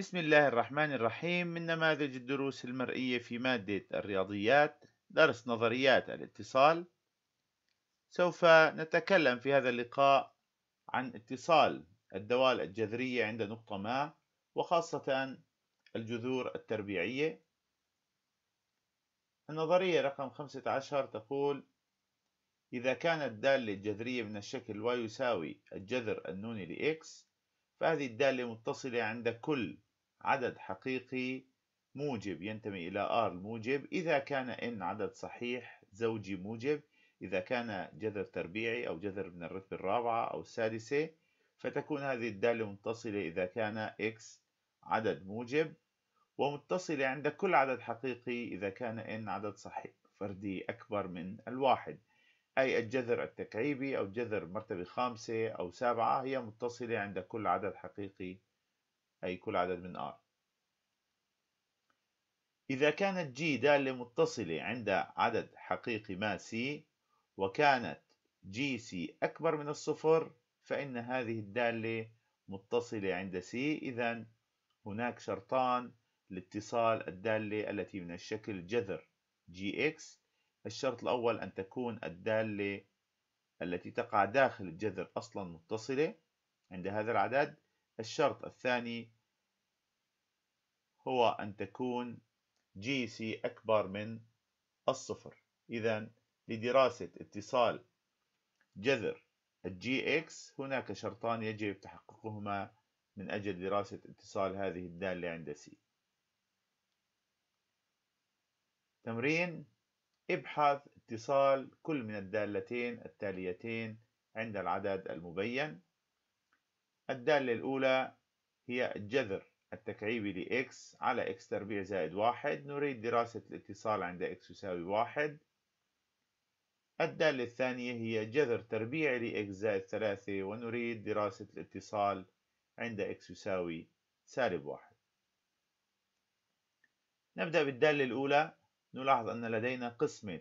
بسم الله الرحمن الرحيم من نماذج الدروس المرئية في مادة الرياضيات درس نظريات الاتصال سوف نتكلم في هذا اللقاء عن اتصال الدوال الجذرية عند نقطة ما وخاصة الجذور التربيعية النظرية رقم 15 تقول إذا كانت الدالة الجذرية من الشكل y يساوي الجذر النوني ل x فهذه الدالة متصلة عند كل عدد حقيقي موجب ينتمي إلى R الموجب إذا كان N عدد صحيح زوجي موجب إذا كان جذر تربيعي أو جذر من الرتبة الرابعة أو السادسة فتكون هذه الدالة متصلة إذا كان X عدد موجب ومتصلة عند كل عدد حقيقي إذا كان N عدد صحيح فردي أكبر من الواحد أي الجذر التكعيبي أو جذر مرتبة خامسة أو سابعة هي متصلة عند كل عدد حقيقي أي كل عدد من R إذا كانت G دالة متصلة عند عدد حقيقي ما C وكانت جي سي أكبر من الصفر فإن هذه الدالة متصلة عند C إذا هناك شرطان لاتصال الدالة التي من الشكل جذر GX الشرط الأول أن تكون الدالة التي تقع داخل الجذر أصلا متصلة عند هذا العدد الشرط الثاني هو أن تكون جي سي أكبر من الصفر إذا لدراسة اتصال جذر الجي إكس هناك شرطان يجب تحققهما من أجل دراسة اتصال هذه الدالة عند سي تمرين ابحث اتصال كل من الدالتين التاليتين عند العدد المبين الدالة الأولى هي الجذر التكعيبي لx على x تربيع زائد واحد نريد دراسة الاتصال عند x يساوي واحد الدالة الثانية هي جذر تربيعي لx زائد ثلاثة ونريد دراسة الاتصال عند x يساوي سالب واحد نبدأ بالدالة الأولى نلاحظ أن لدينا قسمة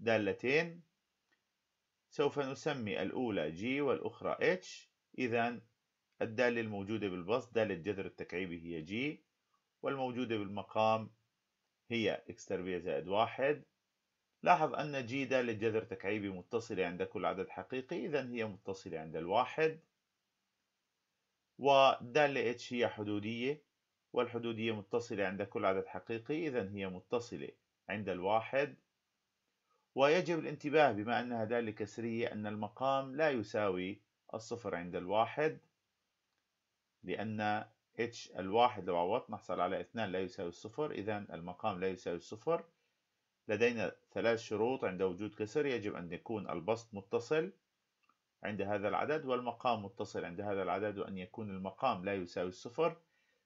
دالتين سوف نسمي الأولى g والأخرى h إذا الدالة الموجودة بالبسط دالة جذر التكعيبي هي جي والموجودة بالمقام هي إكس تربيع زائد واحد لاحظ أن جي دالة جذر تكعيبي متصلة عند كل عدد حقيقي إذا هي متصلة عند الواحد ودالة اتش هي حدودية والحدودية متصلة عند كل عدد حقيقي إذا هي متصلة عند الواحد ويجب الانتباه بما أنها دالة كسرية أن المقام لا يساوي الصفر عند الواحد لأن h الواحد لو عوضنا نحصل على اثنان لا يساوي الصفر إذا المقام لا يساوي الصفر لدينا ثلاث شروط عند وجود كسر يجب أن يكون البسط متصل عند هذا العدد والمقام متصل عند هذا العدد وأن يكون المقام لا يساوي الصفر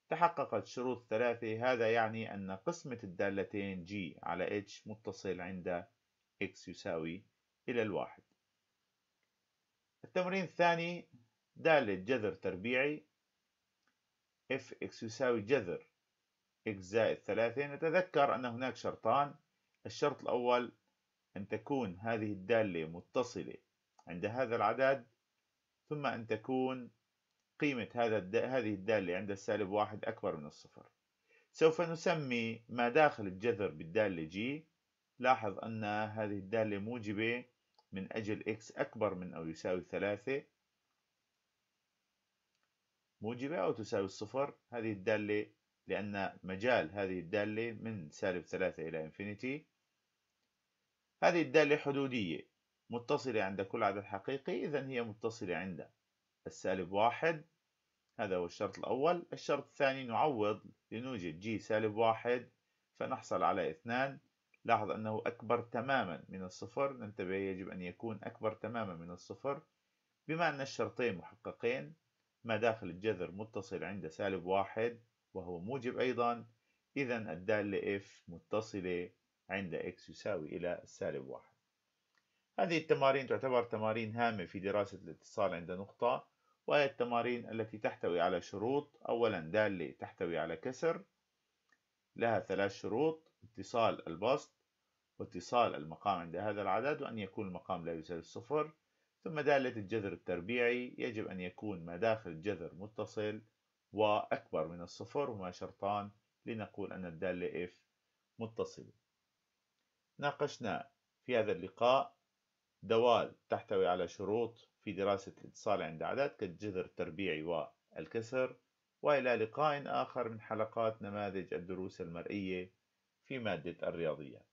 تحققت شروط ثلاثة هذا يعني أن قسمة الدالتين g على h متصل عند x يساوي إلى الواحد التمرين الثاني دالة جذر تربيعي اف اكس يساوي جذر اكس زائد ثلاثة نتذكر أن هناك شرطان الشرط الأول أن تكون هذه الدالة متصلة عند هذا العدد ثم أن تكون قيمة هذا الد... هذه الدالة عند السالب واحد أكبر من الصفر سوف نسمي ما داخل الجذر بالدالة جي لاحظ أن هذه الدالة موجبة من أجل اكس أكبر من أو يساوي ثلاثة موجبة أو تساوي الصفر هذه الدالة لأن مجال هذه الدالة من سالب ثلاثة إلى إنفينيتي هذه الدالة حدودية متصلة عند كل عدد حقيقي إذا هي متصلة عند السالب واحد هذا هو الشرط الأول الشرط الثاني نعوض لنوجد جي سالب واحد فنحصل على اثنان لاحظ أنه أكبر تماما من الصفر ننتبه يجب أن يكون أكبر تماما من الصفر بما أن الشرطين محققين ما داخل الجذر متصل عند سالب واحد وهو موجب أيضا إذا الدالة F متصلة عند X يساوي إلى السالب واحد هذه التمارين تعتبر تمارين هامة في دراسة الاتصال عند نقطة وهي التمارين التي تحتوي على شروط أولا دالة تحتوي على كسر لها ثلاث شروط اتصال البسط واتصال المقام عند هذا العدد وأن يكون المقام لا يساوي الصفر ثم دالة الجذر التربيعي يجب أن يكون ما داخل الجذر متصل وأكبر من الصفر هما شرطان لنقول أن الدالة F متصلة ناقشنا في هذا اللقاء دوال تحتوي على شروط في دراسة الاتصال عند أعداد كالجذر التربيعي والكسر وإلى لقاء آخر من حلقات نماذج الدروس المرئية في مادة الرياضيات